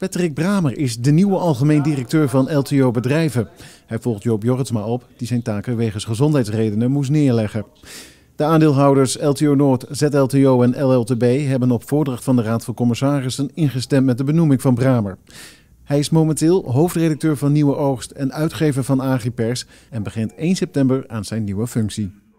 Patrick Bramer is de nieuwe algemeen directeur van LTO Bedrijven. Hij volgt Joop Jorritsma op, die zijn taken wegens gezondheidsredenen moest neerleggen. De aandeelhouders LTO Noord, ZLTO en LLTB hebben op voordracht van de Raad van Commissarissen ingestemd met de benoeming van Bramer. Hij is momenteel hoofdredacteur van Nieuwe Oogst en uitgever van Agripers en begint 1 september aan zijn nieuwe functie.